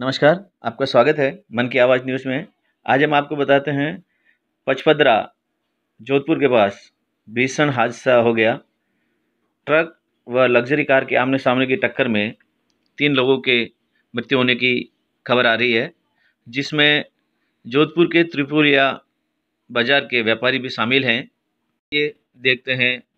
नमस्कार आपका स्वागत है मन की आवाज़ न्यूज़ में आज हम आपको बताते हैं पचपदरा जोधपुर के पास भीषण हादसा हो गया ट्रक व लग्जरी कार के आमने सामने की टक्कर में तीन लोगों के मृत्यु होने की खबर आ रही है जिसमें जोधपुर के त्रिपुरिया बाजार के व्यापारी भी शामिल हैं ये देखते हैं